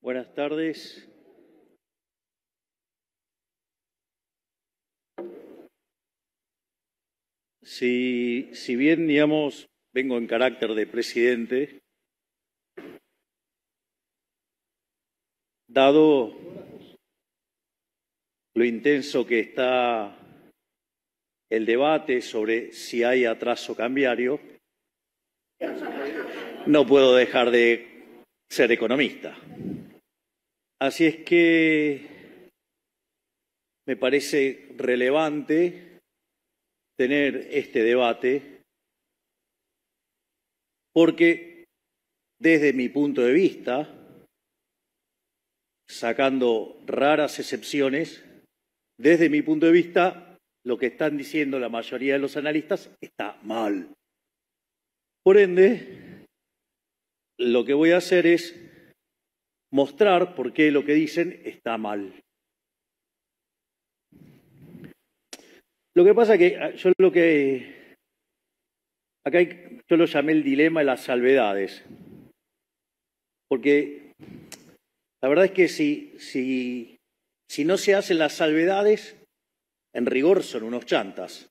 Buenas tardes. Si, bien, digamos, vengo en carácter de presidente, dado lo intenso que está el debate sobre si hay atraso cambiario, no puedo dejar de ser economista. Así es que me parece relevante tener este debate porque desde mi punto de vista, sacando raras excepciones, desde mi punto de vista, lo que están diciendo la mayoría de los analistas está mal. Por ende, lo que voy a hacer es mostrar por qué lo que dicen está mal. Lo que pasa que ah, yo lo que acá yo lo llamé el dilema de las salvedades. Porque la verdad es que si, si, si no se hacen las salvedades, en rigor son unos chantas.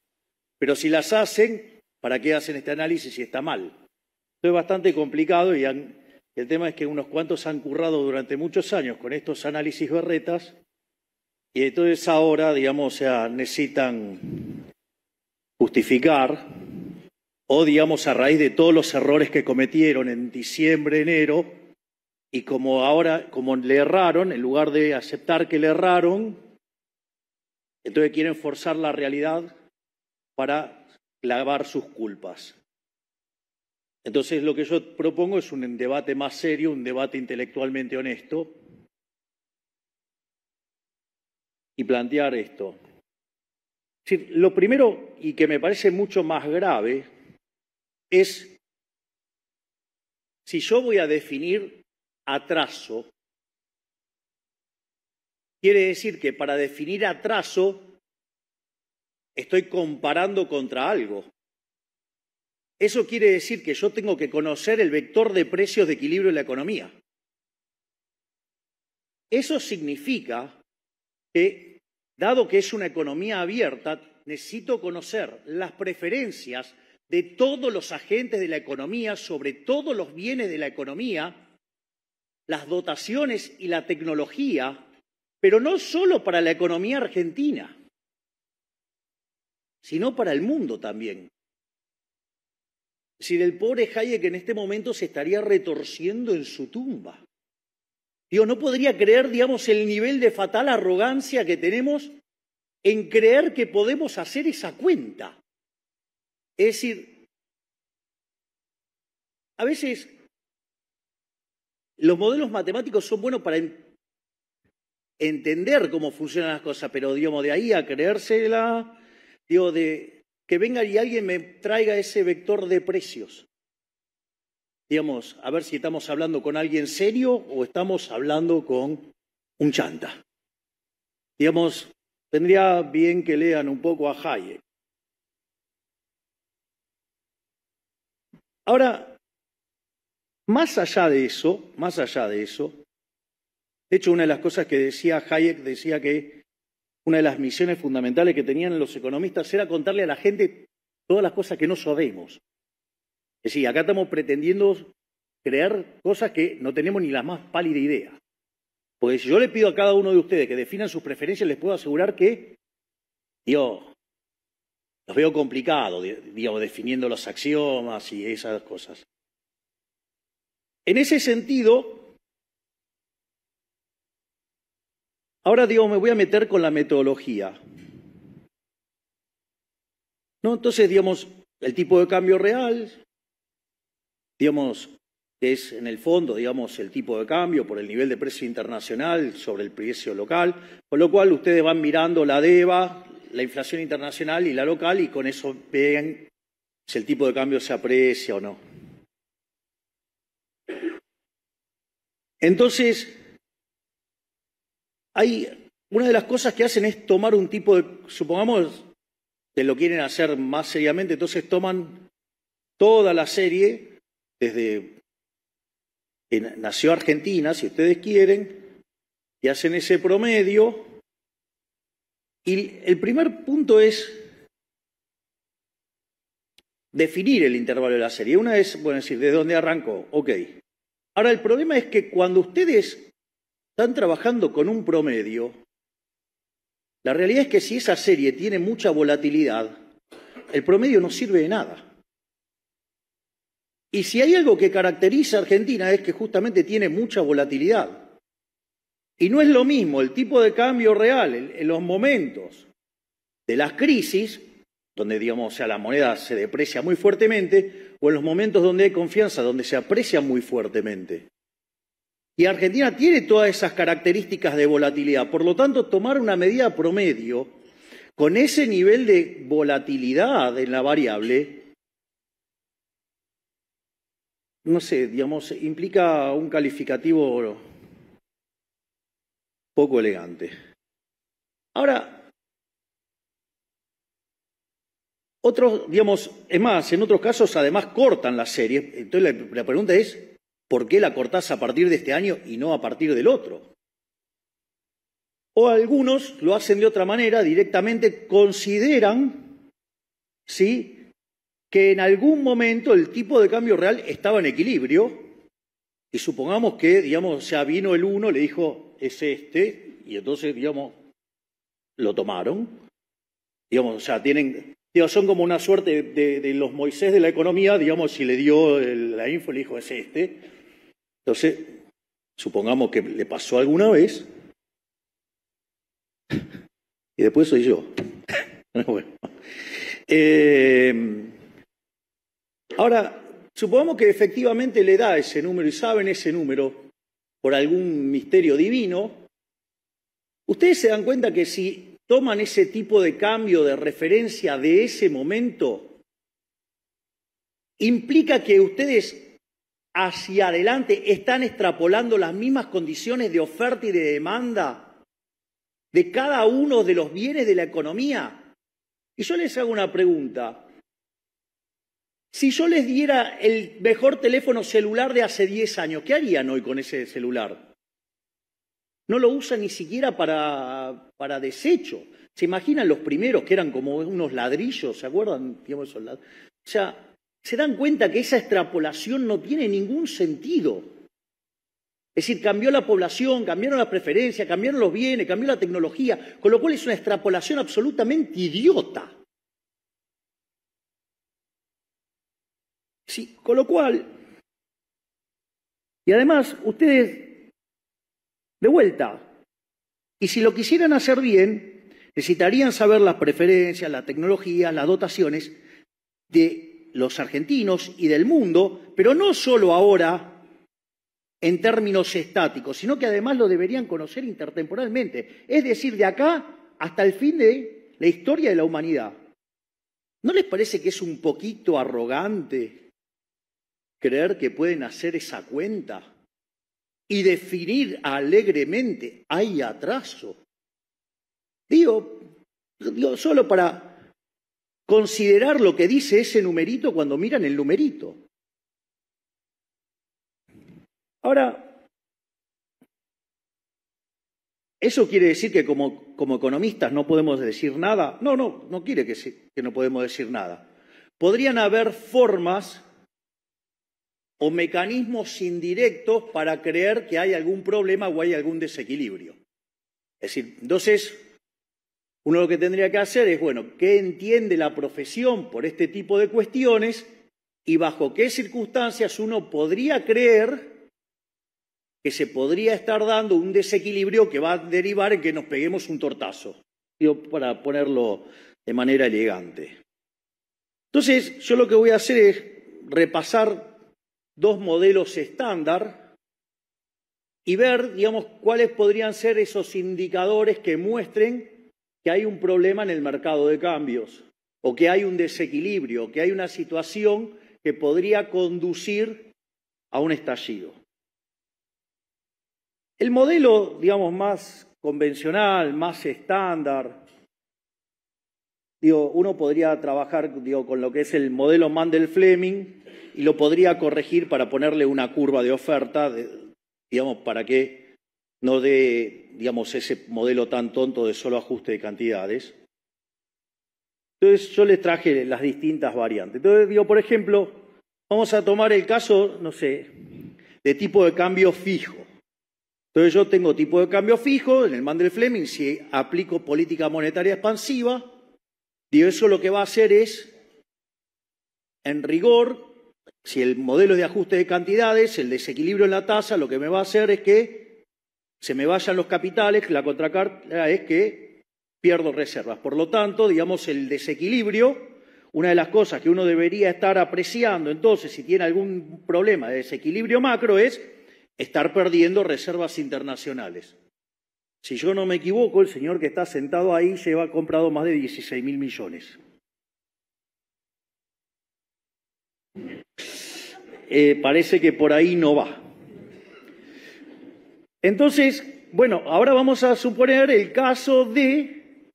Pero si las hacen, ¿para qué hacen este análisis si está mal? Esto es bastante complicado y han, el tema es que unos cuantos han currado durante muchos años con estos análisis berretas y entonces ahora, digamos, necesitan justificar o, digamos, a raíz de todos los errores que cometieron en diciembre, enero, y como ahora, como le erraron, en lugar de aceptar que le erraron, entonces quieren forzar la realidad para clavar sus culpas. Entonces, lo que yo propongo es un debate más serio, un debate intelectualmente honesto, y plantear esto. lo primero, y que me parece mucho más grave, es si yo voy a definir atraso, quiere decir que para definir atraso estoy comparando contra algo. Eso quiere decir que yo tengo que conocer el vector de precios de equilibrio en la economía. Eso significa que, dado que es una economía abierta, necesito conocer las preferencias de todos los agentes de la economía sobre todos los bienes de la economía, las dotaciones y la tecnología, pero no solo para la economía argentina, sino para el mundo también. Si del pobre Hayek en este momento se estaría retorciendo en su tumba. Digo, no podría creer, digamos, el nivel de fatal arrogancia que tenemos en creer que podemos hacer esa cuenta. Es decir, a veces los modelos matemáticos son buenos para entender cómo funcionan las cosas, pero digamos, de ahí a creérsela, digo, de, que venga y alguien me traiga ese vector de precios. Digamos, a ver si estamos hablando con alguien serio o estamos hablando con un chanta. Digamos, tendría bien que lean un poco a Hayek. Ahora, más allá de eso, más allá de eso, de hecho, una de las cosas que decía Hayek decía que una de las misiones fundamentales que tenían los economistas era contarle a la gente todas las cosas que no sabemos. Es decir, acá estamos pretendiendo crear cosas que no tenemos ni la más pálida idea. Pues si yo le pido a cada uno de ustedes que definan sus preferencias, les puedo asegurar que, yo los veo complicado, digamos, definiendo los axiomas y esas cosas. En ese sentido, Ahora digo, me voy a meter con la metodología. ¿No? Entonces, digamos, el tipo de cambio real, digamos, es en el fondo, digamos, el tipo de cambio por el nivel de precio internacional sobre el precio local, con lo cual ustedes van mirando la DEVA, la inflación internacional y la local y con eso ven si el tipo de cambio se aprecia o no. Entonces, hay una de las cosas que hacen es tomar un tipo de, supongamos que lo quieren hacer más seriamente, entonces toman toda la serie desde que nació Argentina, si ustedes quieren, y hacen ese promedio. Y el primer punto es definir el intervalo de la serie. Una es, bueno, decir, ¿de dónde arrancó? Ok. Ahora, el problema es que cuando ustedes están trabajando con un promedio. La realidad es que si esa serie tiene mucha volatilidad, el promedio no sirve de nada. Y si hay algo que caracteriza a Argentina es que justamente tiene mucha volatilidad. Y no es lo mismo el tipo de cambio real en, los momentos de las crisis, donde digamos, la moneda se deprecia muy fuertemente, o en los momentos donde hay confianza, donde se aprecia muy fuertemente. Y Argentina tiene todas esas características de volatilidad. Por lo tanto, tomar una medida promedio con ese nivel de volatilidad en la variable, no sé, digamos, implica un calificativo poco elegante. Ahora, otros, digamos, es más, en otros casos además cortan la serie. Entonces la pregunta es, ¿Por qué la cortás a partir de este año y no a partir del otro? O algunos lo hacen de otra manera, directamente consideran, ¿sí? que en algún momento el tipo de cambio real estaba en equilibrio y supongamos que, digamos, vino el uno, le dijo, es este, y entonces, digamos, lo tomaron. Digamos, o sea, tienen, digamos, son como una suerte de, los Moisés de la economía, digamos, si le dio la info, le dijo, es este. Entonces, supongamos que le pasó alguna vez, y después soy yo. Em, ahora, supongamos que efectivamente le da ese número y saben ese número por algún misterio divino. Ustedes se dan cuenta que si toman ese tipo de cambio de referencia de ese momento, implica que ustedes hacia adelante están extrapolando las mismas condiciones de oferta y de demanda de cada uno de los bienes de la economía. Y yo les hago una pregunta. Si yo les diera el mejor teléfono celular de hace 10 años, ¿qué harían hoy con ese celular? No lo usan ni siquiera para, para desecho. ¿Se imaginan los primeros que eran como unos ladrillos? ¿Se acuerdan? se dan cuenta que esa extrapolación no tiene ningún sentido. Es decir, cambió la población, cambiaron las preferencias, cambiaron los bienes, cambió la tecnología, con lo cual es una extrapolación absolutamente idiota. Sí, con lo cual, y además ustedes, de vuelta, y si lo quisieran hacer bien, necesitarían saber las preferencias, la tecnología las dotaciones de los argentinos y del mundo, pero no solo ahora en términos estáticos, sino que además lo deberían conocer intertemporalmente, es decir, de acá hasta el fin de la historia de la humanidad. ¿No les parece que es un poquito arrogante creer que pueden hacer esa cuenta y definir alegremente, hay atraso? Digo, solo para considerar lo que dice ese numerito cuando miran el numerito. Ahora, ¿eso quiere decir que como, economistas no podemos decir nada? No, no, no quiere que, que no podemos decir nada. Podrían haber formas o mecanismos indirectos para creer que hay algún problema o hay algún desequilibrio. Es decir, entonces uno lo que tendría que hacer es, bueno, ¿qué entiende la profesión por este tipo de cuestiones y bajo qué circunstancias uno podría creer que se podría estar dando un desequilibrio que va a derivar en que nos peguemos un tortazo? yo para ponerlo de manera elegante. Entonces, yo lo que voy a hacer es repasar dos modelos estándar y ver, digamos, cuáles podrían ser esos indicadores que muestren que hay un problema en el mercado de cambios o que hay un desequilibrio, que hay una situación que podría conducir a un estallido. El modelo, digamos, más convencional, más estándar, digo, uno podría trabajar con lo que es el modelo Mandel-Fleming y lo podría corregir para ponerle una curva de oferta, digamos, para que no de, digamos, ese modelo tan tonto de solo ajuste de cantidades. Entonces yo les traje las distintas variantes. Entonces digo, por ejemplo, vamos a tomar el caso, no sé, de tipo de cambio fijo. Entonces yo tengo tipo de cambio fijo en el Mandel Fleming, si aplico política monetaria expansiva, digo, eso lo que va a hacer es, en rigor, si el modelo de ajuste de cantidades, el desequilibrio en la tasa, lo que me va a hacer es que se me vayan los capitales, la contracarta es que pierdo reservas. Por lo tanto, digamos, el desequilibrio, una de las cosas que uno debería estar apreciando entonces, si tiene algún problema de desequilibrio macro, es estar perdiendo reservas internacionales. Si yo no me equivoco, el señor que está sentado ahí lleva comprado más de 16 mil millones. Eh, parece que por ahí no va. Entonces, bueno, ahora vamos a suponer el caso de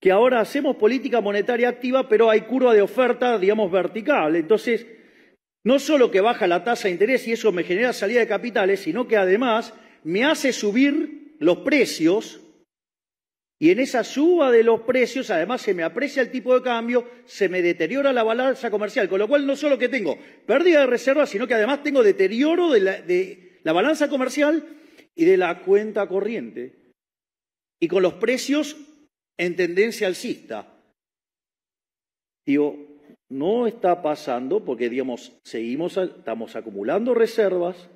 que ahora hacemos política monetaria activa, pero hay curva de oferta, digamos, vertical. Entonces, no solo que baja la tasa de interés y eso me genera salida de capitales, sino que además me hace subir los precios y en esa suba de los precios además se me aprecia el tipo de cambio, se me deteriora la balanza comercial, con lo cual no solo que tengo pérdida de reservas, sino que además tengo deterioro de, la, de la balanza comercial y de la cuenta corriente, y con los precios en tendencia alcista. Digo, no está pasando porque, digamos, seguimos, estamos acumulando reservas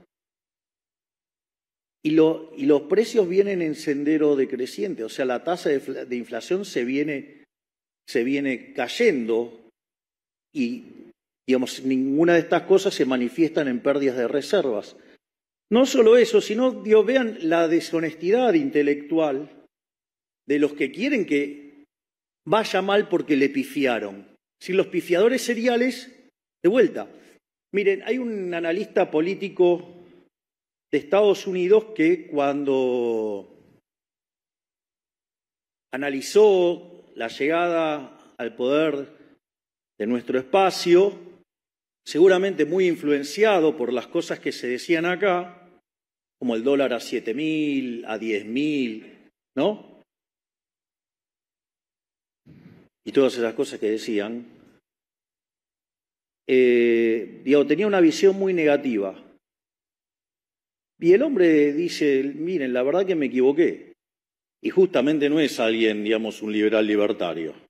y, los precios vienen en sendero decreciente, o sea, la tasa de, inflación se viene, se viene cayendo y, digamos, ninguna de estas cosas se manifiestan en pérdidas de reservas. No solo eso, sino Dios vean la deshonestidad intelectual de los que quieren que vaya mal porque le pifiaron. Si los pifiadores seriales, de vuelta. Miren, hay un analista político de Estados Unidos que cuando analizó la llegada al poder de nuestro espacio, seguramente muy influenciado por las cosas que se decían acá, como el dólar a siete mil, a diez mil, ¿no? Y todas esas cosas que decían, eh, tenía una visión muy negativa. Y el hombre dice, miren, la verdad que me equivoqué. Y justamente no es alguien, digamos, un liberal libertario.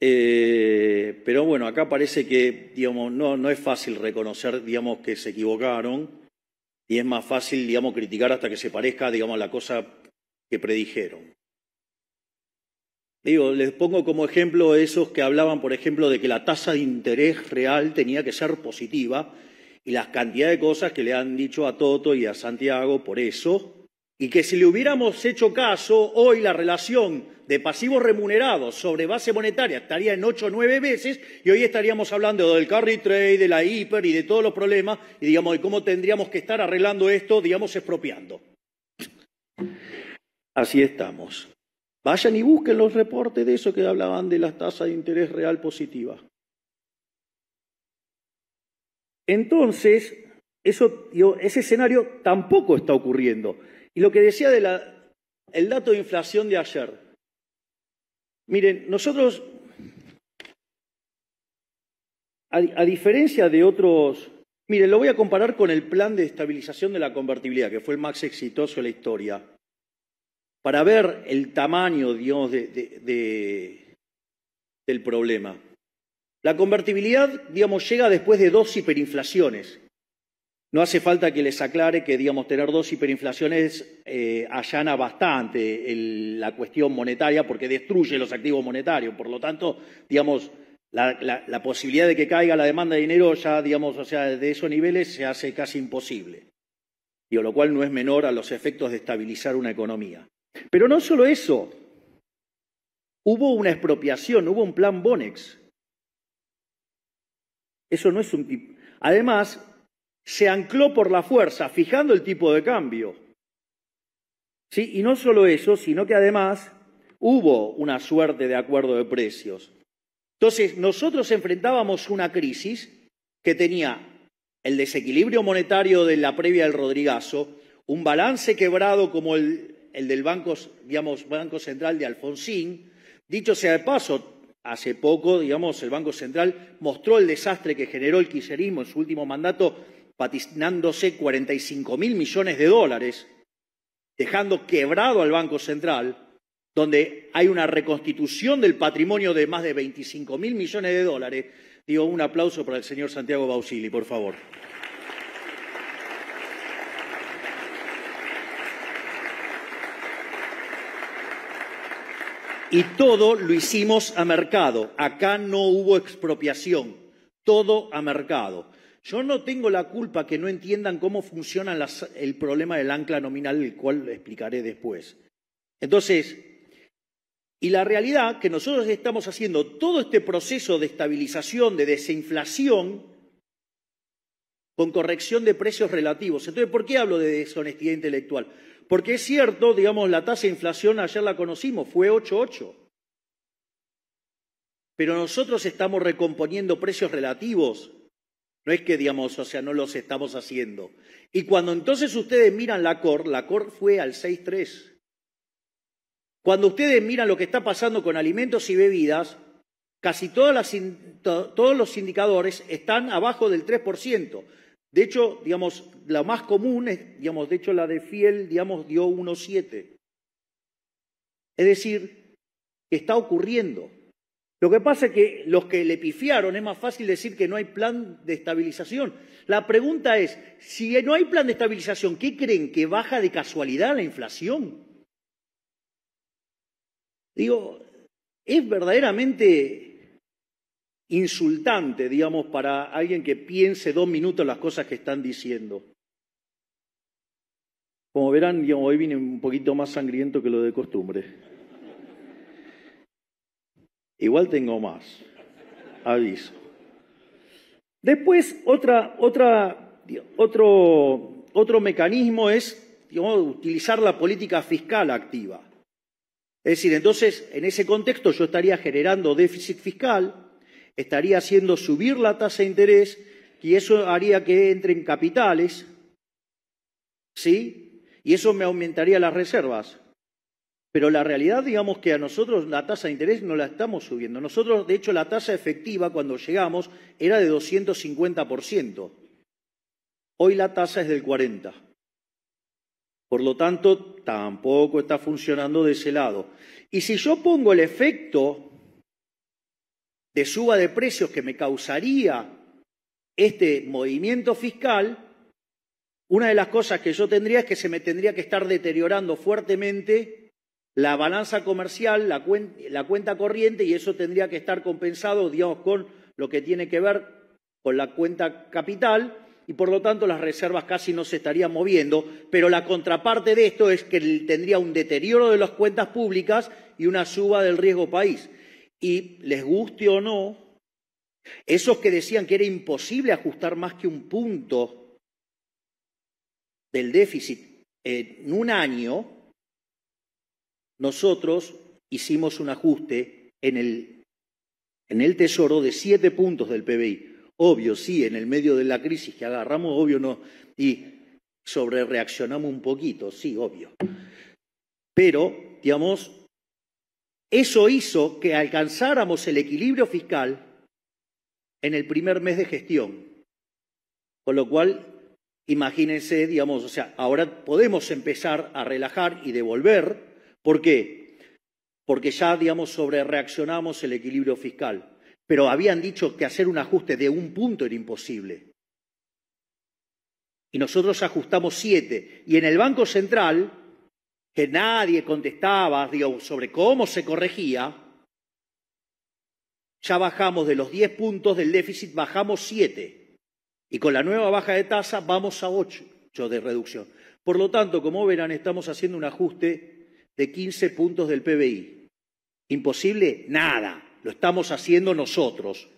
Eh, pero bueno, acá parece que digamos, no, es fácil reconocer digamos, que se equivocaron y es más fácil digamos, criticar hasta que se parezca digamos, la cosa que predijeron. Digo, les pongo como ejemplo esos que hablaban, por ejemplo, de que la tasa de interés real tenía que ser positiva y las cantidades de cosas que le han dicho a Toto y a Santiago por eso, y que si le hubiéramos hecho caso, hoy la relación de pasivos remunerados sobre base monetaria estaría en ocho o nueve veces y hoy estaríamos hablando del carry trade, de la hiper y de todos los problemas y digamos de cómo tendríamos que estar arreglando esto, digamos, expropiando. Así estamos. Vayan y busquen los reportes de eso que hablaban de las tasas de interés real positiva. Entonces, ese escenario tampoco está ocurriendo. Y lo que decía del dato de inflación de ayer, Miren, nosotros, a, diferencia de otros, miren, lo voy a comparar con el plan de estabilización de la convertibilidad, que fue el más exitoso de la historia, para ver el tamaño, del problema. La convertibilidad, digamos, llega después de dos hiperinflaciones, no hace falta que les aclare que, digamos, tener dos hiperinflaciones eh, allana bastante la cuestión monetaria porque destruye los activos monetarios. Por lo tanto, digamos, la, posibilidad de que caiga la demanda de dinero ya, digamos, o sea, de esos niveles se hace casi imposible. Y lo cual no es menor a los efectos de estabilizar una economía. Pero no solo eso. Hubo una expropiación, hubo un plan Bonex. Eso no es un... Además, se ancló por la fuerza, fijando el tipo de cambio. ¿Sí? Y no solo eso, sino que además hubo una suerte de acuerdo de precios. Entonces, nosotros enfrentábamos una crisis que tenía el desequilibrio monetario de la previa del Rodrigazo, un balance quebrado como el, del banco, digamos, banco Central de Alfonsín. Dicho sea de paso, hace poco, digamos, el Banco Central mostró el desastre que generó el quiserismo en su último mandato patinándose 45 mil millones de dólares, dejando quebrado al Banco Central, donde hay una reconstitución del patrimonio de más de 25 mil millones de dólares. Digo, un aplauso para el señor Santiago Bausili, por favor. Y todo lo hicimos a mercado. Acá no hubo expropiación. Todo a mercado. Yo no tengo la culpa que no entiendan cómo funciona el problema del ancla nominal, el cual lo explicaré después. Entonces, y la realidad que nosotros estamos haciendo todo este proceso de estabilización, de desinflación, con corrección de precios relativos. Entonces, ¿por qué hablo de deshonestidad intelectual? Porque es cierto, digamos, la tasa de inflación ayer la conocimos, fue 8,8. Pero nosotros estamos recomponiendo precios relativos no es que digamos, o sea, no los estamos haciendo. Y cuando entonces ustedes miran la COR, la COR fue al 6.3. Cuando ustedes miran lo que está pasando con alimentos y bebidas, casi todos los indicadores están abajo del 3%. De hecho, digamos, la más común es, digamos, de hecho la de Fiel, digamos, dio 1.7. Es decir, está ocurriendo. Lo que pasa es que los que le pifiaron es más fácil decir que no hay plan de estabilización. La pregunta es, si no hay plan de estabilización, ¿qué creen? ¿Que baja de casualidad la inflación? Digo, es verdaderamente insultante, digamos, para alguien que piense dos minutos las cosas que están diciendo. Como verán, hoy viene un poquito más sangriento que lo de costumbre. Igual tengo más. Aviso. Después, otra, otra, otro, otro mecanismo es utilizar la política fiscal activa. Es decir, entonces, en ese contexto yo estaría generando déficit fiscal, estaría haciendo subir la tasa de interés y eso haría que entren capitales, ¿sí? Y eso me aumentaría las reservas. Pero la realidad, digamos que a nosotros la tasa de interés no la estamos subiendo. Nosotros, de hecho, la tasa efectiva cuando llegamos era de 250%. Hoy la tasa es del 40%. Por lo tanto, tampoco está funcionando de ese lado. Y si yo pongo el efecto de suba de precios que me causaría este movimiento fiscal, una de las cosas que yo tendría es que se me tendría que estar deteriorando fuertemente la balanza comercial, la, cuenta corriente, y eso tendría que estar compensado, digamos, con lo que tiene que ver con la cuenta capital, y por lo tanto las reservas casi no se estarían moviendo, pero la contraparte de esto es que tendría un deterioro de las cuentas públicas y una suba del riesgo país. Y les guste o no, esos que decían que era imposible ajustar más que un punto del déficit en un año, nosotros hicimos un ajuste en el, en el Tesoro de siete puntos del PBI. Obvio, sí, en el medio de la crisis que agarramos, obvio no. Y sobre reaccionamos un poquito, sí, obvio. Pero, digamos, eso hizo que alcanzáramos el equilibrio fiscal en el primer mes de gestión. Con lo cual, imagínense, digamos, o sea, ahora podemos empezar a relajar y devolver ¿Por qué? Porque ya, digamos, sobre reaccionamos el equilibrio fiscal. Pero habían dicho que hacer un ajuste de un punto era imposible. Y nosotros ajustamos siete. Y en el Banco Central, que nadie contestaba sobre cómo se corregía, ya bajamos de los diez puntos del déficit, bajamos siete. Y con la nueva baja de tasa vamos a ocho de reducción. Por lo tanto, como verán, estamos haciendo un ajuste de 15 puntos del PBI. Imposible, nada. Lo estamos haciendo nosotros.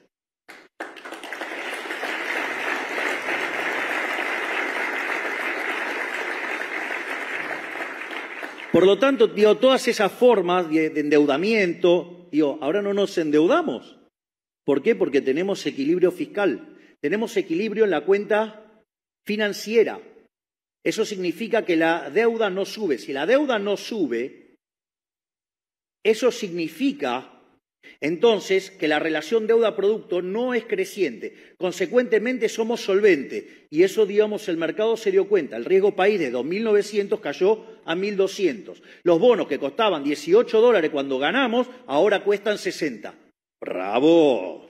Por lo tanto, todas esas formas de, endeudamiento, digo, ahora no nos endeudamos. ¿Por qué? Porque tenemos equilibrio fiscal, tenemos equilibrio en la cuenta financiera. Eso significa que la deuda no sube. Si la deuda no sube, eso significa entonces que la relación deuda-producto no es creciente. Consecuentemente somos solventes. Y eso, digamos, el mercado se dio cuenta. El riesgo país de 2.900 cayó a 1.200. Los bonos que costaban 18 dólares cuando ganamos, ahora cuestan 60. ¡Bravo!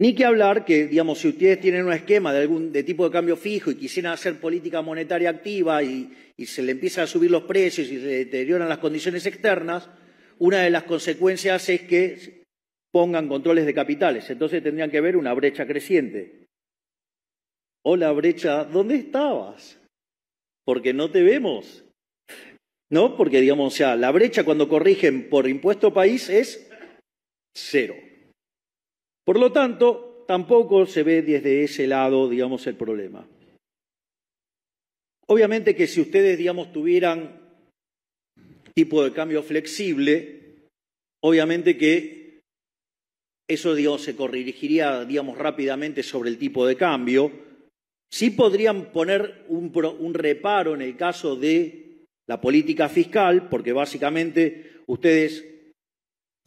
Ni que hablar que, digamos, si ustedes tienen un esquema de algún de tipo de cambio fijo y quisieran hacer política monetaria activa y, se le empiezan a subir los precios y se deterioran las condiciones externas, una de las consecuencias es que pongan controles de capitales. Entonces tendrían que ver una brecha creciente. O la brecha, ¿dónde estabas? Porque no te vemos. ¿No? Porque, digamos, o sea, la brecha cuando corrigen por impuesto país es cero. Por lo tanto, tampoco se ve desde ese lado, digamos, el problema. Obviamente que si ustedes, digamos, tuvieran tipo de cambio flexible, obviamente que eso, se corrigiría, digamos, rápidamente sobre el tipo de cambio. Sí podrían poner un reparo en el caso de la política fiscal, porque básicamente ustedes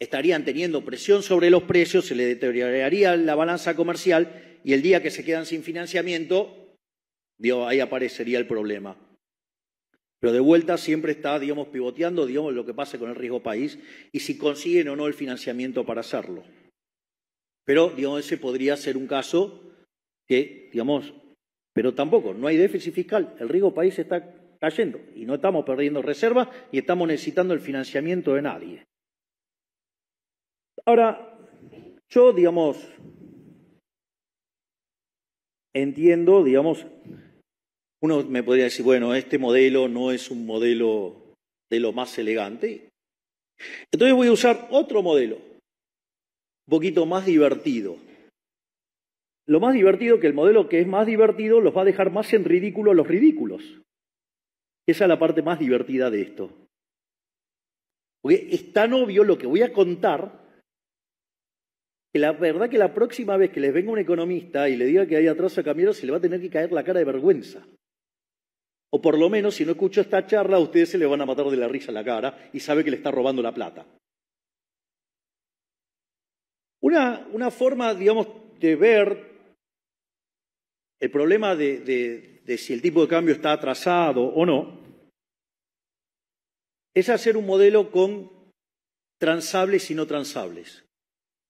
estarían teniendo presión sobre los precios, se le deterioraría la balanza comercial y el día que se quedan sin financiamiento, ahí aparecería el problema. Pero de vuelta siempre está, digamos, pivoteando, digamos, lo que pasa con el riesgo país y si consiguen o no el financiamiento para hacerlo. Pero, digamos, ese podría ser un caso que, digamos, pero tampoco, no hay déficit fiscal, el riesgo país está cayendo y no estamos perdiendo reservas y estamos necesitando el financiamiento de nadie. Ahora, yo, digamos, entiendo, digamos, uno me podría decir, bueno, este modelo no es un modelo de lo más elegante. Entonces voy a usar otro modelo, un poquito más divertido. Lo más divertido que el modelo que es más divertido los va a dejar más en ridículo a los ridículos. Esa es la parte más divertida de esto. Porque es tan obvio lo que voy a contar que la verdad que la próxima vez que les venga un economista y le diga que hay atraso cambiario se le va a tener que caer la cara de vergüenza. O por lo menos, si no escucho esta charla, ustedes se le van a matar de la risa la cara y sabe que le está robando la plata. Una, forma, digamos, de ver el problema de, de, si el tipo de cambio está atrasado o no es hacer un modelo con transables y no transables.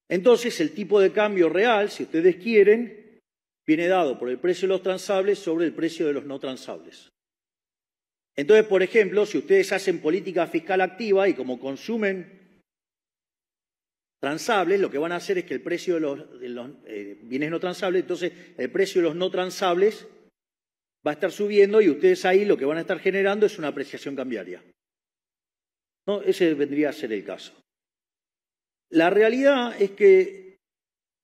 Entonces, el tipo de cambio real, si ustedes quieren, viene dado por el precio de los transables sobre el precio de los no transables. Entonces, por ejemplo, si ustedes hacen política fiscal activa y como consumen transables, lo que van a hacer es que el precio de los, eh, bienes no transables, entonces el precio de los no transables va a estar subiendo y ustedes ahí lo que van a estar generando es una apreciación cambiaria. No, ese vendría a ser el caso. La realidad es que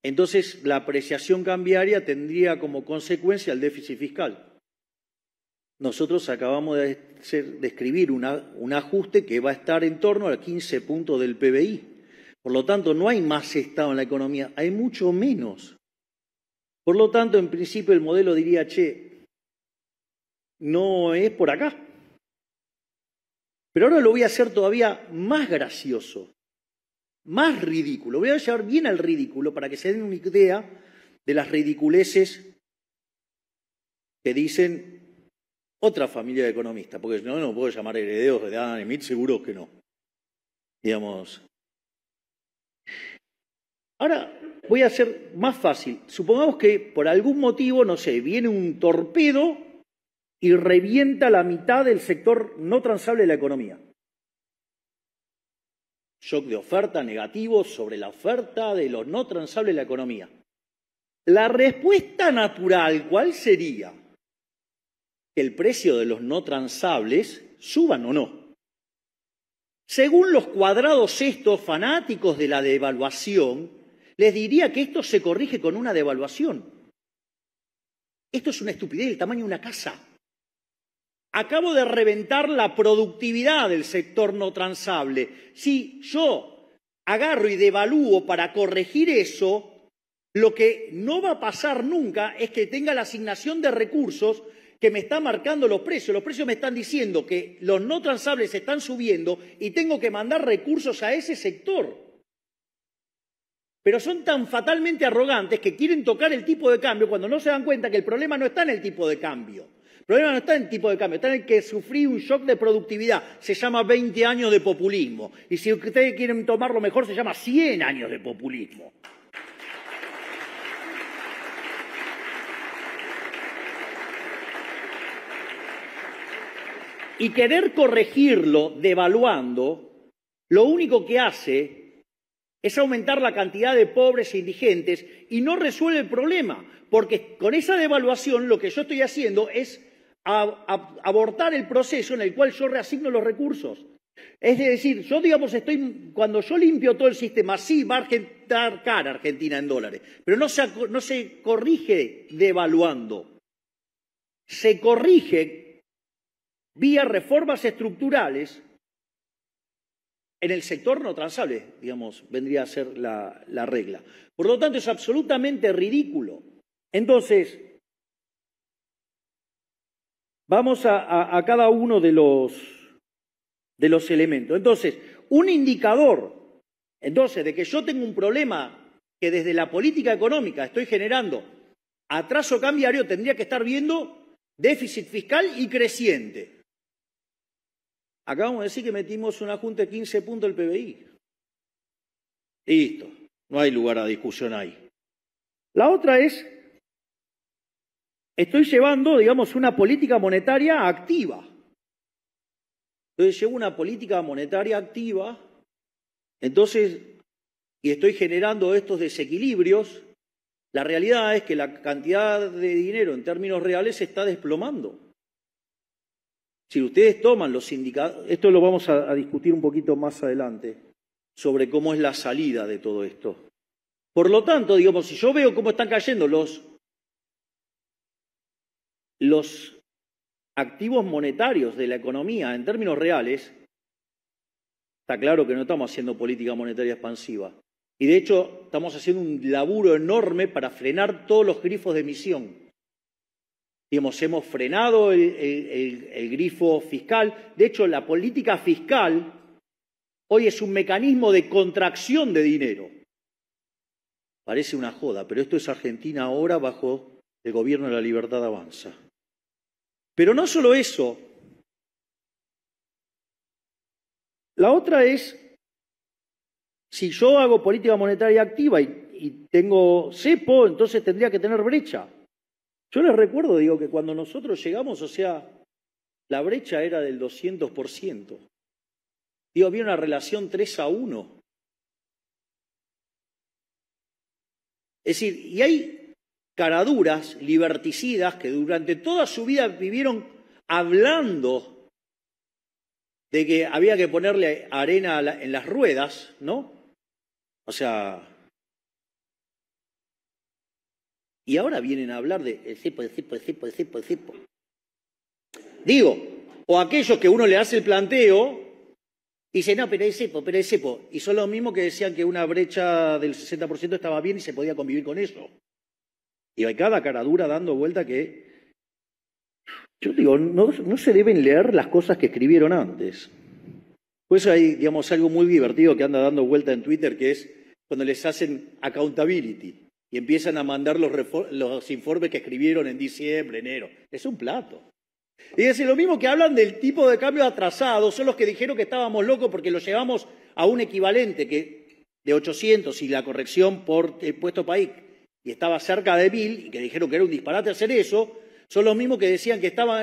entonces la apreciación cambiaria tendría como consecuencia el déficit fiscal. Nosotros acabamos de, describir escribir un ajuste que va a estar en torno al 15 puntos del PBI. Por lo tanto, no hay más Estado en la economía, hay mucho menos. Por lo tanto, en principio el modelo diría, che, no es por acá. Pero ahora lo voy a hacer todavía más gracioso más ridículo. Voy a llevar bien al ridículo para que se den una idea de las ridiculeces que dicen otra familia de economistas, porque no, no puedo llamar herederos de Adam Smith, seguro que no. Digamos. Ahora voy a hacer más fácil. Supongamos que por algún motivo, no sé, viene un torpedo y revienta la mitad del sector no transable de la economía shock de oferta negativo sobre la oferta de los no transables de la economía. La respuesta natural, ¿cuál sería? Que el precio de los no transables suban o no. Según los cuadrados estos fanáticos de la devaluación, les diría que esto se corrige con una devaluación. Esto es una estupidez del tamaño de una casa. Acabo de reventar la productividad del sector no transable. Si yo agarro y devalúo para corregir eso, lo que no va a pasar nunca es que tenga la asignación de recursos que me está marcando los precios. Los precios me están diciendo que los no transables están subiendo y tengo que mandar recursos a ese sector. Pero son tan fatalmente arrogantes que quieren tocar el tipo de cambio cuando no se dan cuenta que el problema no está en el tipo de cambio. El problema no está en el tipo de cambio, está en el que sufrí un shock de productividad. Se llama 20 años de populismo. Y si ustedes quieren tomarlo mejor, se llama 100 años de populismo. Y querer corregirlo devaluando, lo único que hace es aumentar la cantidad de pobres e indigentes y no resuelve el problema, porque con esa devaluación lo que yo estoy haciendo es a, abortar el proceso en el cual yo reasigno los recursos. Es decir, yo digamos estoy, cuando yo limpio todo el sistema, sí va a dar cara Argentina en dólares, pero no se, no se corrige devaluando, se corrige vía reformas estructurales en el sector no transable, digamos, vendría a ser la regla. Por lo tanto, es absolutamente ridículo. Entonces, Vamos a, cada uno de los, de los elementos. Entonces, un indicador, entonces, de que yo tengo un problema que desde la política económica estoy generando atraso cambiario, tendría que estar viendo déficit fiscal y creciente. Acabamos de decir que metimos una junta de 15 puntos del PBI. Listo, no hay lugar a discusión ahí. La otra es estoy llevando, digamos, una política monetaria activa. Entonces llevo una política monetaria activa, entonces, y estoy generando estos desequilibrios, la realidad es que la cantidad de dinero en términos reales se está desplomando. Si ustedes toman los indicadores, esto lo vamos a, a discutir un poquito más adelante, sobre cómo es la salida de todo esto. Por lo tanto, digamos, si yo veo cómo están cayendo los los activos monetarios de la economía en términos reales, está claro que no estamos haciendo política monetaria expansiva. Y de hecho, estamos haciendo un laburo enorme para frenar todos los grifos de emisión. Digamos, hemos frenado el, el grifo fiscal. De hecho, la política fiscal hoy es un mecanismo de contracción de dinero. Parece una joda, pero esto es Argentina ahora bajo el gobierno de la libertad avanza. Pero no solo eso. La otra es, si yo hago política monetaria activa y, tengo cepo, entonces tendría que tener brecha. Yo les recuerdo, digo, que cuando nosotros llegamos, o sea, la brecha era del 200%. Digo, había una relación 3 a 1. Es decir, y hay caraduras, liberticidas, que durante toda su vida vivieron hablando de que había que ponerle arena en las ruedas, ¿no? O sea... Y ahora vienen a hablar de el cepo, el cepo, el el CIPO, el Digo, o aquellos que uno le hace el planteo y dice, no, pero es cepo, pero es cepo. Y son los mismos que decían que una brecha del 60% estaba bien y se podía convivir con eso. Y hay cada cara dura dando vuelta que. Yo digo, no, se deben leer las cosas que escribieron antes. Pues hay, digamos, algo muy divertido que anda dando vuelta en Twitter, que es cuando les hacen accountability y empiezan a mandar los, los informes que escribieron en diciembre, enero. Es un plato. Y es lo mismo que hablan del tipo de cambio atrasado, son los que dijeron que estábamos locos porque lo llevamos a un equivalente que, de 800 y la corrección por eh, puesto país y estaba cerca de Bill y que dijeron que era un disparate hacer eso, son los mismos que decían que estaba,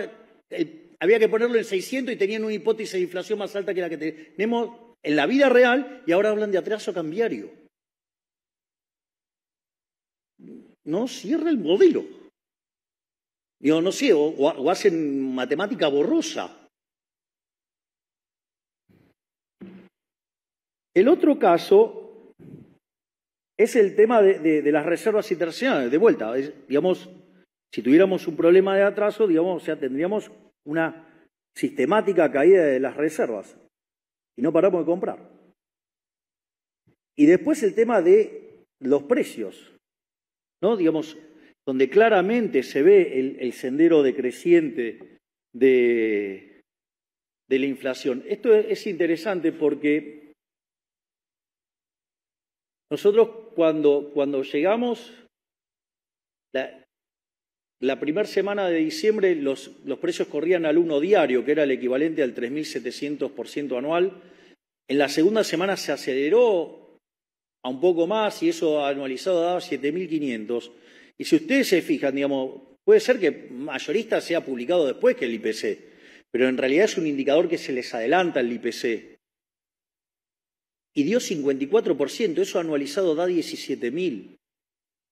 había que ponerlo en 600 y tenían una hipótesis de inflación más alta que la que tenemos en la vida real y ahora hablan de atraso cambiario. No cierra el modelo. Yo no sé, o hacen matemática borrosa. El otro caso es el tema de, las reservas internacionales. De vuelta, digamos, si tuviéramos un problema de atraso, digamos, o sea, tendríamos una sistemática caída de las reservas y no paramos de comprar. Y después el tema de los precios, ¿no? Digamos, donde claramente se ve el, sendero decreciente de la inflación. Esto es interesante porque nosotros cuando, llegamos, la, primera semana de diciembre los, los, precios corrían al 1 diario, que era el equivalente al 3.700% anual. En la segunda semana se aceleró a un poco más y eso anualizado daba 7.500. Y si ustedes se fijan, digamos, puede ser que mayorista sea publicado después que el IPC, pero en realidad es un indicador que se les adelanta el IPC y dio 54%, eso anualizado da 17.000.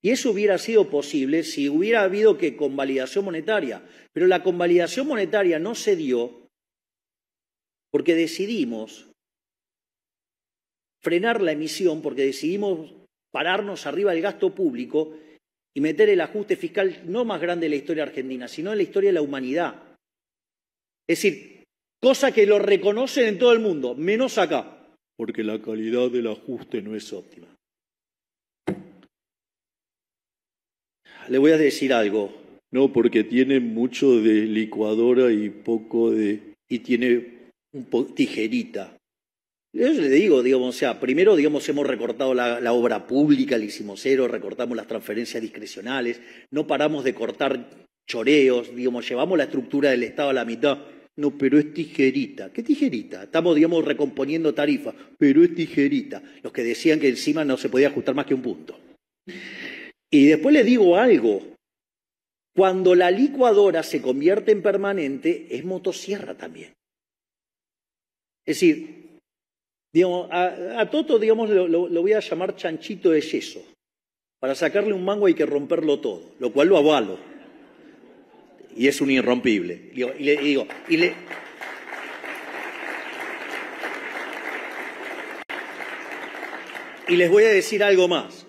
Y eso hubiera sido posible si hubiera habido que convalidación monetaria, pero la convalidación monetaria no se dio porque decidimos frenar la emisión, porque decidimos pararnos arriba del gasto público y meter el ajuste fiscal no más grande de la historia argentina, sino en la historia de la humanidad. Es decir, cosa que lo reconocen en todo el mundo, menos acá porque la calidad del ajuste no es óptima. Le voy a decir algo. No, porque tiene mucho de licuadora y poco de... y tiene un tijerita. Yo le digo, digamos, o sea, primero, digamos, hemos recortado la, la obra pública, le hicimos cero, recortamos las transferencias discrecionales, no paramos de cortar choreos, digamos, llevamos la estructura del Estado a la mitad. No, pero es tijerita. ¿Qué tijerita? Estamos, digamos, recomponiendo tarifas, pero es tijerita. Los que decían que encima no se podía ajustar más que un punto. Y después les digo algo. Cuando la licuadora se convierte en permanente, es motosierra también. Es decir, digamos, a, a, Toto, digamos, lo, lo voy a llamar chanchito de yeso. Para sacarle un mango hay que romperlo todo, lo cual lo avalo y es un irrompible. Y, le, digo, y les voy a decir algo más.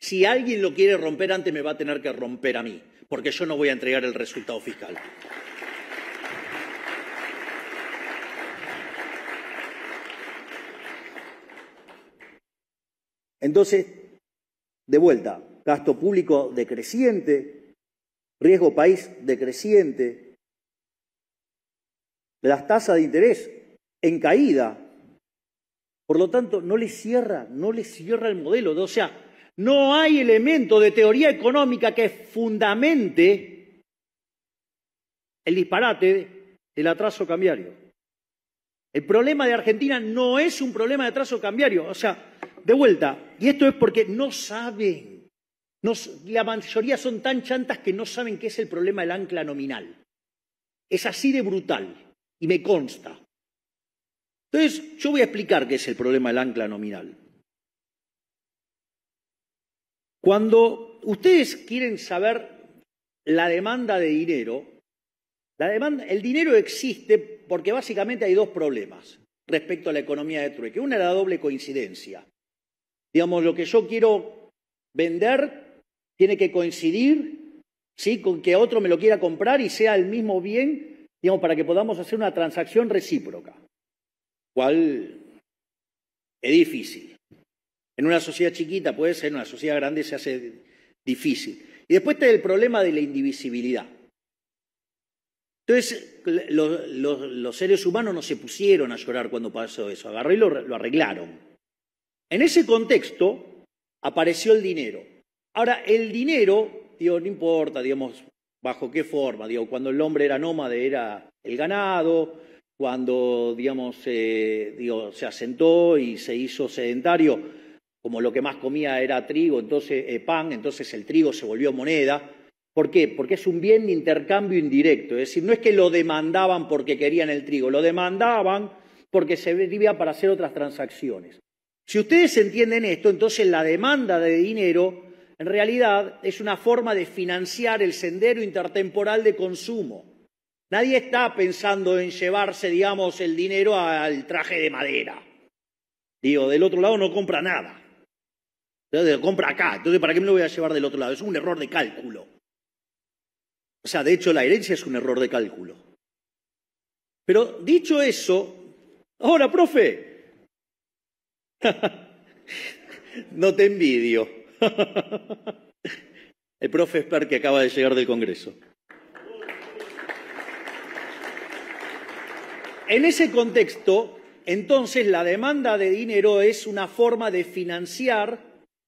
Si alguien lo quiere romper antes, me va a tener que romper a mí, porque yo no voy a entregar el resultado fiscal. Entonces, de vuelta, gasto público decreciente, riesgo país decreciente, las tasas de interés en caída. Por lo tanto, no le cierra, no le cierra el modelo. O sea, no hay elemento de teoría económica que fundamente el disparate del atraso cambiario. El problema de Argentina no es un problema de atraso cambiario. O sea, de vuelta, y esto es porque no saben la mayoría son tan chantas que no saben qué es el problema del ancla nominal. Es así de brutal y me consta. Entonces, yo voy a explicar qué es el problema del ancla nominal. Cuando ustedes quieren saber la demanda de dinero, la demanda, el dinero existe porque básicamente hay dos problemas respecto a la economía de trueque. Una es la doble coincidencia. Digamos, lo que yo quiero vender tiene que coincidir, ¿sí? Con que otro me lo quiera comprar y sea el mismo bien, digamos, para que podamos hacer una transacción recíproca. ¿Cuál es difícil. En una sociedad chiquita puede ser, en una sociedad grande se hace difícil. Y después está el problema de la indivisibilidad. Entonces, los, seres humanos no se pusieron a llorar cuando pasó eso, Agarré y lo arreglaron. En ese contexto apareció el dinero. Ahora, el dinero, digo, no importa, digamos, bajo qué forma, digo, cuando el hombre era nómade era el ganado, cuando, digamos, eh, se asentó y se hizo sedentario, como lo que más comía era trigo, entonces eh, pan, entonces el trigo se volvió moneda. ¿Por qué? Porque es un bien de intercambio indirecto, es decir, no es que lo demandaban porque querían el trigo, lo demandaban porque se vivía para hacer otras transacciones. Si ustedes entienden esto, entonces la demanda de dinero en realidad es una forma de financiar el sendero intertemporal de consumo. Nadie está pensando en llevarse, digamos, el dinero al traje de madera. Digo, del otro lado no compra nada. compra acá. Entonces, ¿para qué me lo voy a llevar del otro lado? Es un error de cálculo. O sea, de hecho, la herencia es un error de cálculo. Pero dicho eso, ahora, profe, no te envidio. El profe Esper que acaba de llegar del Congreso. En ese contexto, entonces, la demanda de dinero es una forma de financiar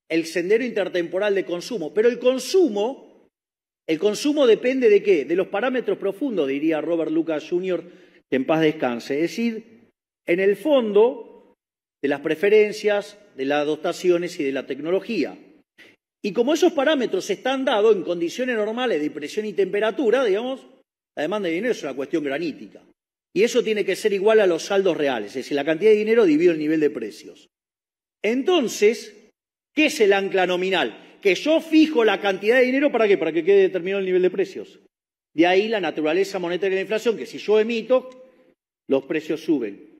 el sendero intertemporal de consumo. Pero el consumo, el consumo depende de qué? De los parámetros profundos, diría Robert Lucas Jr., que en paz descanse. Es decir, en el fondo de las preferencias, de las dotaciones y de la tecnología. Y como esos parámetros están dados en condiciones normales de presión y temperatura, digamos, la demanda de dinero es una cuestión granítica. Y eso tiene que ser igual a los saldos reales, es decir, la cantidad de dinero dividido el nivel de precios. Entonces, ¿qué es el ancla nominal? Que yo fijo la cantidad de dinero para qué? Para que quede determinado el nivel de precios. De ahí la naturaleza monetaria de la inflación, que si yo emito, los precios suben.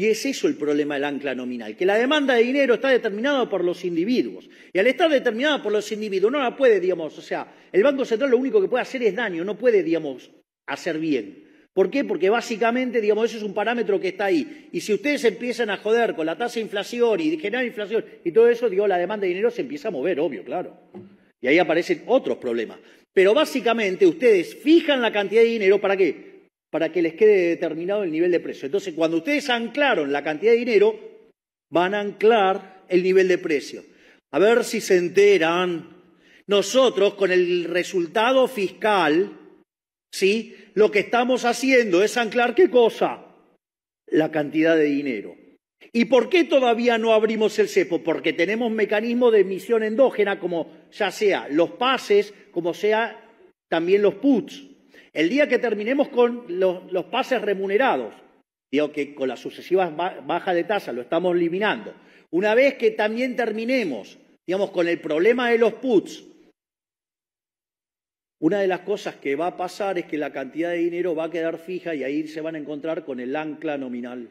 Y es eso el problema del ancla nominal, que la demanda de dinero está determinada por los individuos. Y al estar determinada por los individuos, no la puede, digamos, o sea, el Banco Central lo único que puede hacer es daño, no puede, digamos, hacer bien. ¿Por qué? Porque básicamente, digamos, eso es un parámetro que está ahí. Y si ustedes empiezan a joder con la tasa de inflación y generar inflación y todo eso, digo, la demanda de dinero se empieza a mover, obvio, claro. Y ahí aparecen otros problemas. Pero básicamente ustedes fijan la cantidad de dinero para qué? para que les quede determinado el nivel de precio. Entonces, cuando ustedes anclaron la cantidad de dinero, van a anclar el nivel de precio. A ver si se enteran. Nosotros, con el resultado fiscal, ¿sí? Lo que estamos haciendo es anclar qué cosa? La cantidad de dinero. ¿Y por qué todavía no abrimos el cepo? Porque tenemos mecanismos de emisión endógena, como ya sea los pases, como sea también los puts. El día que terminemos con los, pases remunerados, digo que con las sucesivas bajas de tasa lo estamos eliminando. Una vez que también terminemos, digamos, con el problema de los puts, una de las cosas que va a pasar es que la cantidad de dinero va a quedar fija y ahí se van a encontrar con el ancla nominal.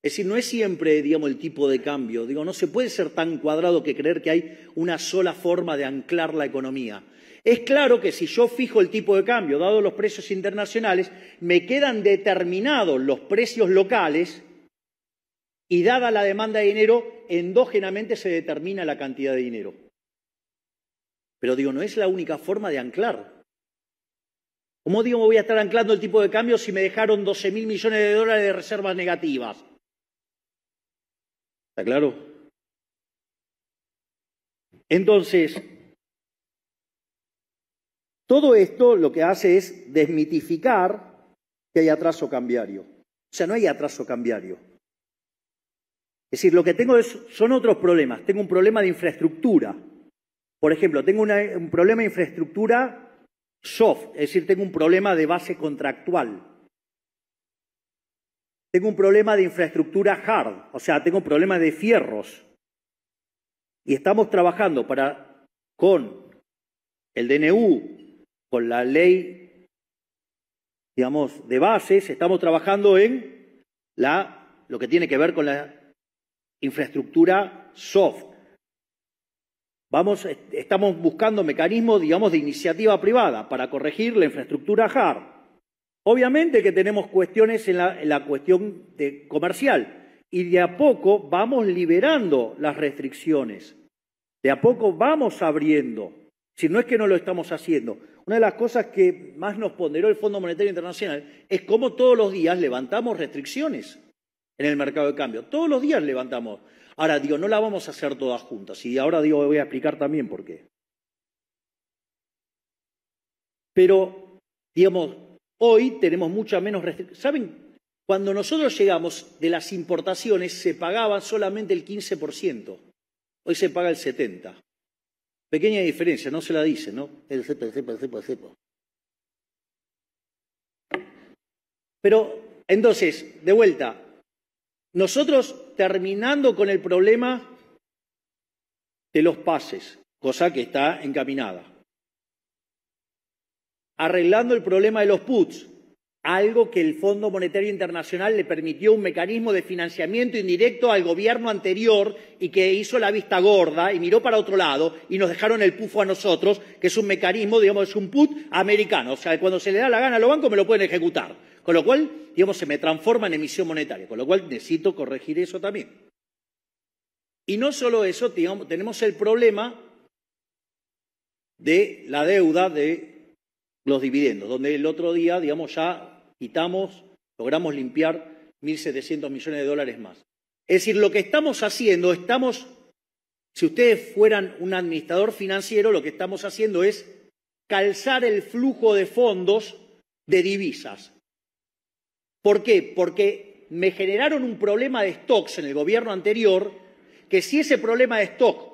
Es decir, no es siempre, digamos, el tipo de cambio. Digo, no se puede ser tan cuadrado que creer que hay una sola forma de anclar la economía. Es claro que si yo fijo el tipo de cambio, dado los precios internacionales, me quedan determinados los precios locales y dada la demanda de dinero, endógenamente se determina la cantidad de dinero. Pero digo, no es la única forma de anclar. ¿Cómo digo, me voy a estar anclando el tipo de cambio si me dejaron 12 mil millones de dólares de reservas negativas? ¿Está claro? Entonces, todo esto lo que hace es desmitificar que hay atraso cambiario. O sea, no hay atraso cambiario. Es decir, lo que tengo es, son otros problemas. Tengo un problema de infraestructura. Por ejemplo, tengo un problema de infraestructura soft, es decir, tengo un problema de base contractual. Tengo un problema de infraestructura hard, o sea, tengo un problema de fierros. Y estamos trabajando para, con el DNU, con la ley, digamos, de bases, estamos trabajando en la, lo que tiene que ver con la infraestructura soft. Vamos, estamos buscando mecanismos, digamos, de iniciativa privada para corregir la infraestructura hard. Obviamente que tenemos cuestiones en la, cuestión comercial y de a poco vamos liberando las restricciones, de a poco vamos abriendo, si no es que no lo estamos haciendo. Una de las cosas que más nos ponderó el Fondo Monetario Internacional es cómo todos los días levantamos restricciones en el mercado de cambio. Todos los días levantamos. Ahora digo, no la vamos a hacer todas juntas. Y ahora digo, voy a explicar también por qué. Pero, digamos, hoy tenemos mucha menos restricciones. ¿Saben? Cuando nosotros llegamos de las importaciones se pagaba solamente el 15%. Hoy se paga el 70%. Pequeña diferencia, no se la dice, ¿no? El cepo, el cepo, el cepo, el cepo. Pero, entonces, de vuelta, nosotros terminando con el problema de los pases, cosa que está encaminada. Arreglando el problema de los puts, algo que el Fondo Monetario Internacional le permitió un mecanismo de financiamiento indirecto al gobierno anterior y que hizo la vista gorda y miró para otro lado y nos dejaron el pufo a nosotros, que es un mecanismo, digamos, es un put americano. O sea, cuando se le da la gana a los bancos me lo pueden ejecutar. Con lo cual, digamos, se me transforma en emisión monetaria. Con lo cual necesito corregir eso también. Y no solo eso, digamos, tenemos el problema de la deuda de los dividendos, donde el otro día, digamos, ya quitamos, logramos limpiar 1.700 millones de dólares más. Es decir, lo que estamos haciendo, estamos, si ustedes fueran un administrador financiero, lo que estamos haciendo es calzar el flujo de fondos de divisas. ¿Por qué? Porque me generaron un problema de stocks en el gobierno anterior, que si ese problema de stock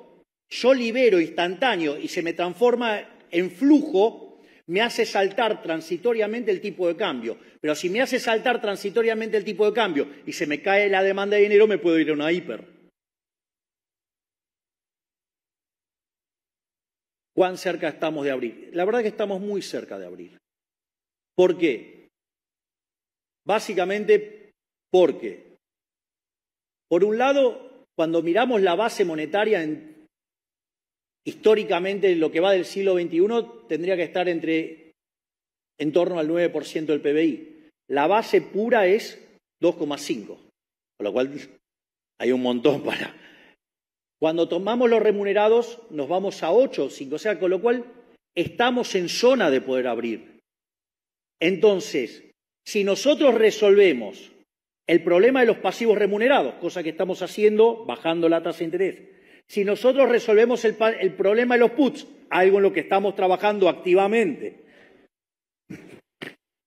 yo libero instantáneo y se me transforma en flujo, me hace saltar transitoriamente el tipo de cambio. Pero si me hace saltar transitoriamente el tipo de cambio y se me cae la demanda de dinero, me puedo ir a una hiper. ¿Cuán cerca estamos de abrir? La verdad es que estamos muy cerca de abrir. ¿Por qué? Básicamente porque, por un lado, cuando miramos la base monetaria en históricamente lo que va del siglo XXI tendría que estar entre en torno al 9% del PBI. La base pura es 2,5, con lo cual hay un montón para. Cuando tomamos los remunerados nos vamos a 8, 5, o sea, con lo cual estamos en zona de poder abrir. Entonces, si nosotros resolvemos el problema de los pasivos remunerados, cosa que estamos haciendo bajando la tasa de interés, si nosotros resolvemos el, problema de los puts, algo en lo que estamos trabajando activamente,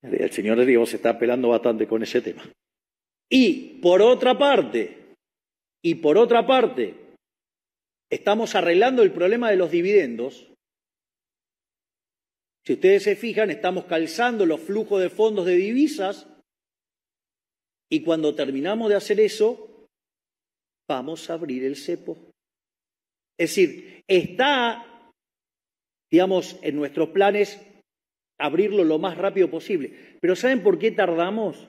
el señor de se está apelando bastante con ese tema. Y por otra parte, y por otra parte, estamos arreglando el problema de los dividendos. Si ustedes se fijan, estamos calzando los flujos de fondos de divisas y cuando terminamos de hacer eso, vamos a abrir el cepo. Es decir, está, digamos, en nuestros planes abrirlo lo más rápido posible. Pero ¿saben por qué tardamos?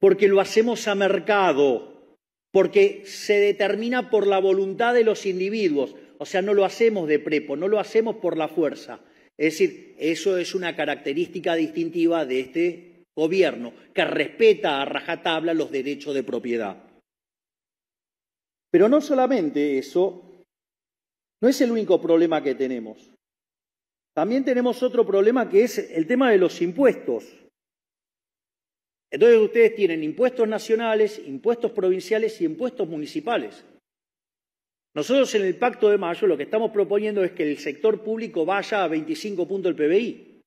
Porque lo hacemos a mercado, porque se determina por la voluntad de los individuos. O sea, no lo hacemos de prepo, no lo hacemos por la fuerza. Es decir, eso es una característica distintiva de este gobierno, que respeta a rajatabla los derechos de propiedad. Pero no solamente eso, no es el único problema que tenemos. También tenemos otro problema que es el tema de los impuestos. Entonces ustedes tienen impuestos nacionales, impuestos provinciales y impuestos municipales. Nosotros en el Pacto de Mayo lo que estamos proponiendo es que el sector público vaya a 25 puntos el PBI.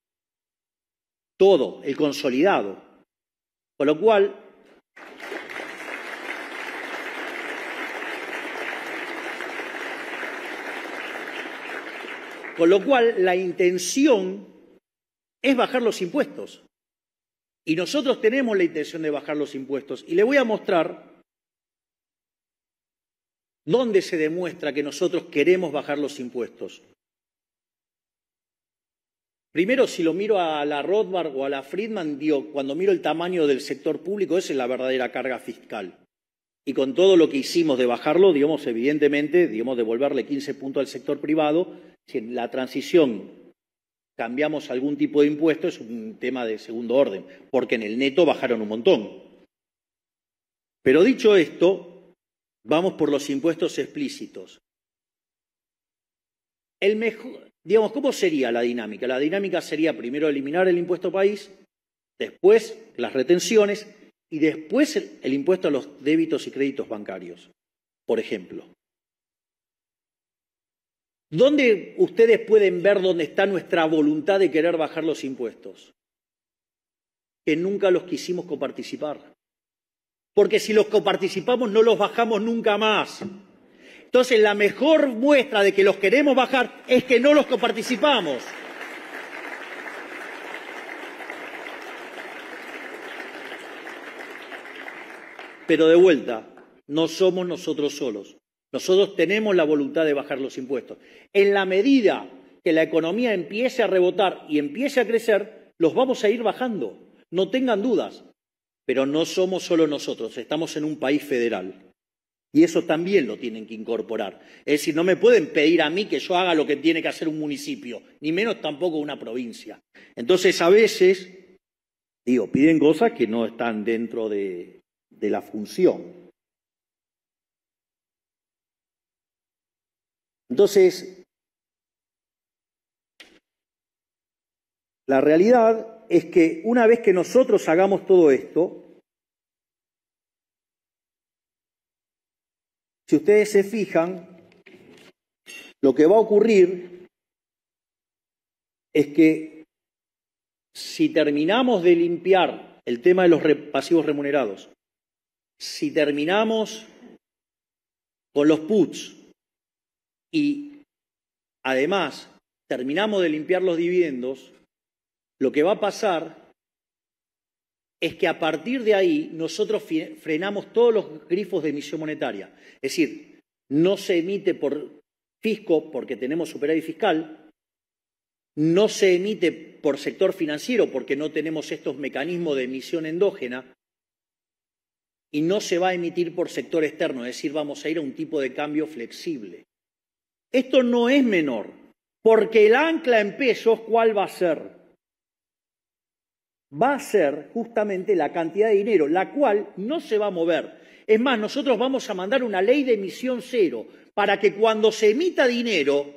Todo, el consolidado. Con lo cual, Con lo cual, la intención es bajar los impuestos. Y nosotros tenemos la intención de bajar los impuestos. Y le voy a mostrar dónde se demuestra que nosotros queremos bajar los impuestos. Primero, si lo miro a la Rothbard o a la Friedman, cuando miro el tamaño del sector público, esa es la verdadera carga fiscal. Y con todo lo que hicimos de bajarlo, digamos, evidentemente, digamos, devolverle 15 puntos al sector privado, si en la transición cambiamos algún tipo de impuesto es un tema de segundo orden, porque en el neto bajaron un montón. Pero dicho esto, vamos por los impuestos explícitos. El mejor, digamos, ¿cómo sería la dinámica? La dinámica sería primero eliminar el impuesto país, después las retenciones y después el, impuesto a los débitos y créditos bancarios, por ejemplo. ¿Dónde ustedes pueden ver dónde está nuestra voluntad de querer bajar los impuestos? Que nunca los quisimos coparticipar. Porque si los coparticipamos no los bajamos nunca más. Entonces la mejor muestra de que los queremos bajar es que no los coparticipamos. Pero de vuelta, no somos nosotros solos. Nosotros tenemos la voluntad de bajar los impuestos. En la medida que la economía empiece a rebotar y empiece a crecer, los vamos a ir bajando. No tengan dudas. Pero no somos solo nosotros, estamos en un país federal. Y eso también lo tienen que incorporar. Es decir, no me pueden pedir a mí que yo haga lo que tiene que hacer un municipio, ni menos tampoco una provincia. Entonces, a veces, digo, piden cosas que no están dentro de, de la función. Entonces, la realidad es que una vez que nosotros hagamos todo esto, si ustedes se fijan, lo que va a ocurrir es que si terminamos de limpiar el tema de los pasivos remunerados si terminamos con los puts y además terminamos de limpiar los dividendos, lo que va a pasar es que a partir de ahí nosotros frenamos todos los grifos de emisión monetaria. Es decir, no se emite por fisco porque tenemos superávit fiscal, no se emite por sector financiero porque no tenemos estos mecanismos de emisión endógena, y no se va a emitir por sector externo, es decir, vamos a ir a un tipo de cambio flexible. Esto no es menor, porque el ancla en pesos, ¿cuál va a ser? Va a ser justamente la cantidad de dinero, la cual no se va a mover. Es más, nosotros vamos a mandar una ley de emisión cero para que cuando se emita dinero,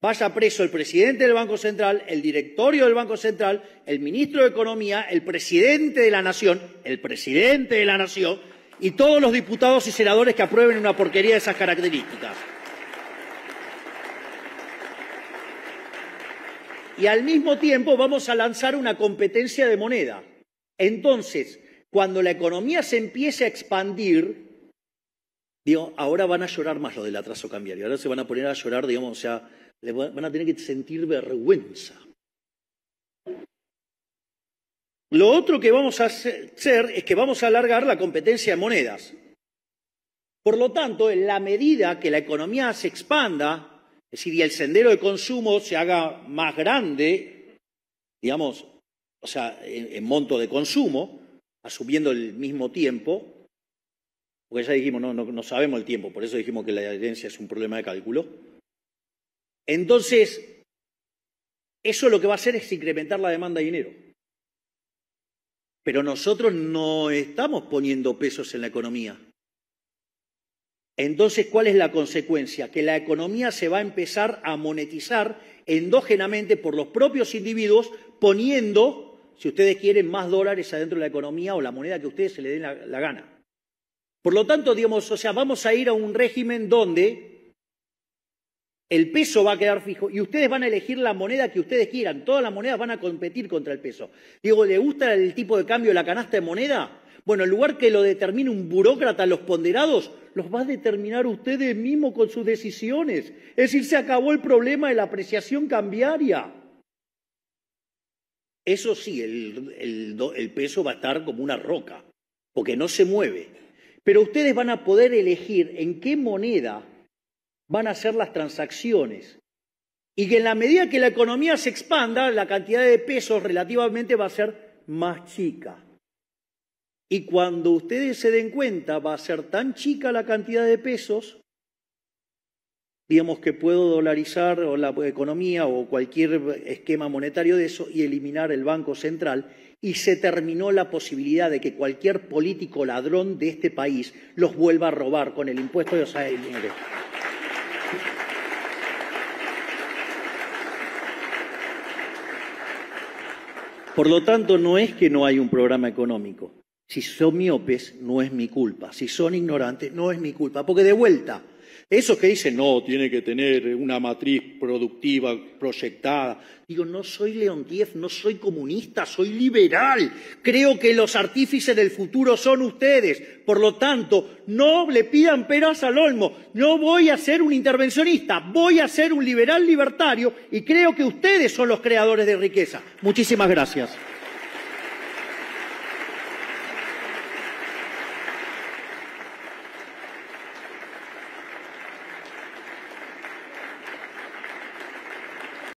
Vaya preso el presidente del Banco Central, el directorio del Banco Central, el ministro de Economía, el presidente de la Nación, el presidente de la Nación y todos los diputados y senadores que aprueben una porquería de esas características. Y al mismo tiempo vamos a lanzar una competencia de moneda. Entonces, cuando la economía se empiece a expandir, digo, ahora van a llorar más lo del atraso cambiario, ahora se van a poner a llorar, digamos, o sea, le van a tener que sentir vergüenza. Lo otro que vamos a hacer es que vamos a alargar la competencia de monedas. Por lo tanto, en la medida que la economía se expanda, es decir, y el sendero de consumo se haga más grande, digamos, o sea, en, monto de consumo, asumiendo el mismo tiempo, porque ya dijimos, no, no, sabemos el tiempo, por eso dijimos que la adherencia es un problema de cálculo, entonces, eso lo que va a hacer es incrementar la demanda de dinero. Pero nosotros no estamos poniendo pesos en la economía. Entonces, ¿cuál es la consecuencia? Que la economía se va a empezar a monetizar endógenamente por los propios individuos, poniendo, si ustedes quieren, más dólares adentro de la economía o la moneda que a ustedes se les den la, la gana. Por lo tanto, digamos, o sea, vamos a ir a un régimen donde el peso va a quedar fijo y ustedes van a elegir la moneda que ustedes quieran. Todas las monedas van a competir contra el peso. Digo, ¿le gusta el tipo de cambio de la canasta de moneda? Bueno, en lugar que lo determine un burócrata, los ponderados, los va a determinar ustedes mismos con sus decisiones. Es decir, se acabó el problema de la apreciación cambiaria. Eso sí, el, el peso va a estar como una roca, porque no se mueve. Pero ustedes van a poder elegir en qué moneda van a ser las transacciones. Y que en la medida que la economía se expanda, la cantidad de pesos relativamente va a ser más chica. Y cuando ustedes se den cuenta, va a ser tan chica la cantidad de pesos, digamos que puedo dolarizar la economía o cualquier esquema monetario de eso y eliminar el Banco Central. Y se terminó la posibilidad de que cualquier político ladrón de este país los vuelva a robar con el impuesto de los Por lo tanto, no es que no hay un programa económico. Si son miopes, no es mi culpa. Si son ignorantes, no es mi culpa. Porque de vuelta, eso que dice no, tiene que tener una matriz productiva proyectada. Digo, no soy Leontiev, no soy comunista, soy liberal. Creo que los artífices del futuro son ustedes. Por lo tanto, no le pidan peras al olmo. No voy a ser un intervencionista, voy a ser un liberal libertario y creo que ustedes son los creadores de riqueza. Muchísimas gracias.